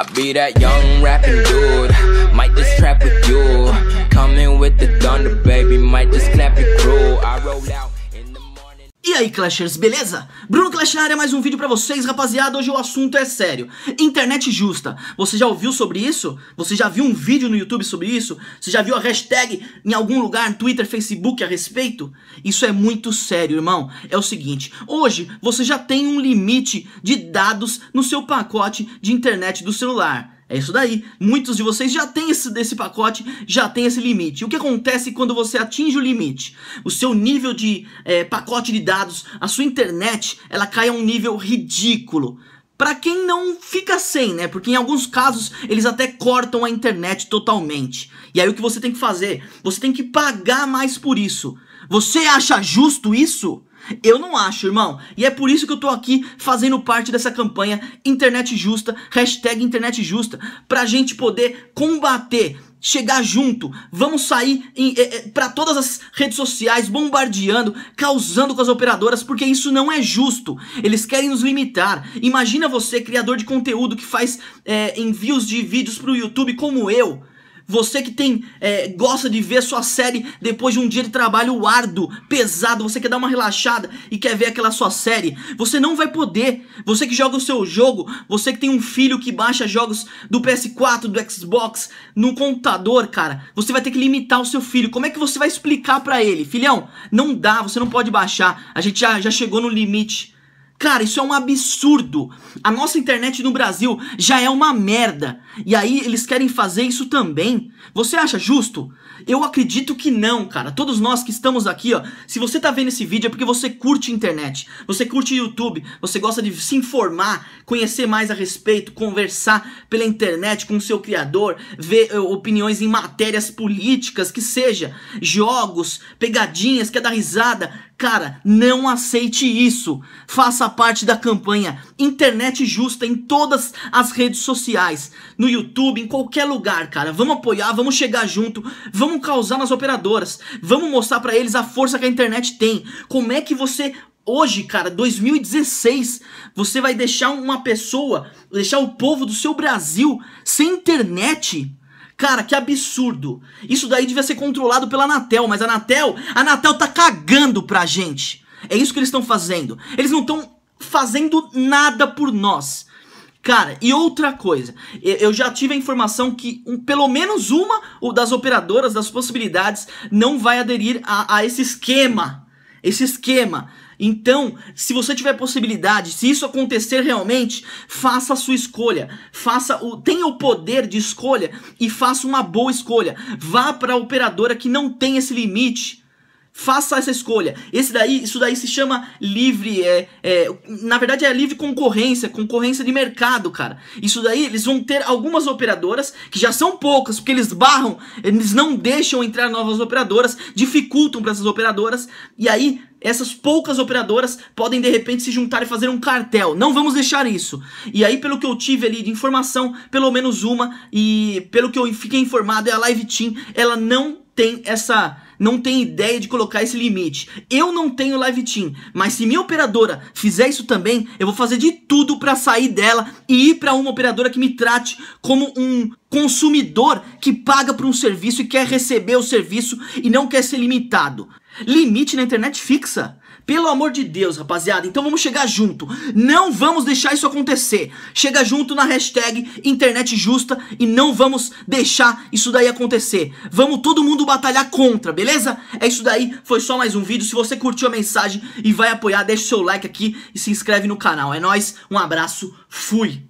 I be that young rapping dude. Might just trap with you. Coming with the thunder, baby. Might just clap your crew. I roll out. aí, Clashers, beleza? Bruno Clash na área, mais um vídeo pra vocês, rapaziada. Hoje o assunto é sério. Internet justa. Você já ouviu sobre isso? Você já viu um vídeo no YouTube sobre isso? Você já viu a hashtag em algum lugar, Twitter, Facebook, a respeito? Isso é muito sério, irmão. É o seguinte, hoje você já tem um limite de dados no seu pacote de internet do celular. É isso daí. Muitos de vocês já têm esse desse pacote, já tem esse limite. O que acontece quando você atinge o limite? O seu nível de é, pacote de dados, a sua internet, ela cai a um nível ridículo para quem não fica sem, né? Porque em alguns casos eles até cortam a internet totalmente. E aí o que você tem que fazer? Você tem que pagar mais por isso. Você acha justo isso? Eu não acho, irmão. E é por isso que eu tô aqui fazendo parte dessa campanha Internet Justa, hashtag Internet Justa, pra gente poder combater chegar junto, vamos sair é, é, para todas as redes sociais bombardeando, causando com as operadoras, porque isso não é justo. Eles querem nos limitar. Imagina você, criador de conteúdo que faz é, envios de vídeos para o YouTube como eu. Você que tem é, gosta de ver sua série depois de um dia de trabalho árduo, pesado, você quer dar uma relaxada e quer ver aquela sua série, você não vai poder. Você que joga o seu jogo, você que tem um filho que baixa jogos do PS4, do Xbox, no computador, cara, você vai ter que limitar o seu filho. Como é que você vai explicar para ele, filhão? Não dá, você não pode baixar. A gente já, já chegou no limite. Cara, isso é um absurdo. A nossa internet no Brasil já é uma merda. E aí eles querem fazer isso também. Você acha justo? Eu acredito que não, cara. Todos nós que estamos aqui, ó, se você tá vendo esse vídeo é porque você curte internet, você curte YouTube, você gosta de se informar, conhecer mais a respeito, conversar pela internet com o seu criador, ver uh, opiniões em matérias políticas, que seja, jogos, pegadinhas, quer dar risada, Cara, não aceite isso. Faça parte da campanha Internet Justa em todas as redes sociais, no YouTube, em qualquer lugar, cara. Vamos apoiar, vamos chegar junto, vamos causar nas operadoras, vamos mostrar para eles a força que a internet tem. Como é que você hoje, cara, 2016, você vai deixar uma pessoa, deixar o povo do seu Brasil sem internet? Cara, que absurdo. Isso daí devia ser controlado pela Anatel, mas a Anatel, a Anatel tá cagando pra gente. É isso que eles estão fazendo. Eles não estão fazendo nada por nós. Cara, e outra coisa, eu já tive a informação que um, pelo menos uma das operadoras, das possibilidades, não vai aderir a, a esse esquema esse esquema. Então, se você tiver possibilidade, se isso acontecer realmente, faça a sua escolha, faça o tenha o poder de escolha e faça uma boa escolha. Vá para a operadora que não tem esse limite Faça essa escolha. Esse daí, isso daí se chama livre, é, é, na verdade é livre concorrência, concorrência de mercado, cara. Isso daí eles vão ter algumas operadoras que já são poucas, porque eles barram, eles não deixam entrar novas operadoras, dificultam para essas operadoras e aí essas poucas operadoras podem de repente se juntar e fazer um cartel. Não vamos deixar isso. E aí, pelo que eu tive ali de informação, pelo menos uma, e pelo que eu fiquei informado, é a Live Team, ela não tem essa não tem ideia de colocar esse limite. Eu não tenho live team, mas se minha operadora fizer isso também, eu vou fazer de tudo para sair dela e ir para uma operadora que me trate como um consumidor que paga por um serviço e quer receber o serviço e não quer ser limitado. Limite na internet fixa. Pelo amor de Deus, rapaziada. Então vamos chegar junto. Não vamos deixar isso acontecer. Chega junto na hashtag internet justa e não vamos deixar isso daí acontecer. Vamos todo mundo batalhar contra, beleza? É isso daí. Foi só mais um vídeo. Se você curtiu a mensagem e vai apoiar, deixa o seu like aqui e se inscreve no canal. É nós. Um abraço. Fui.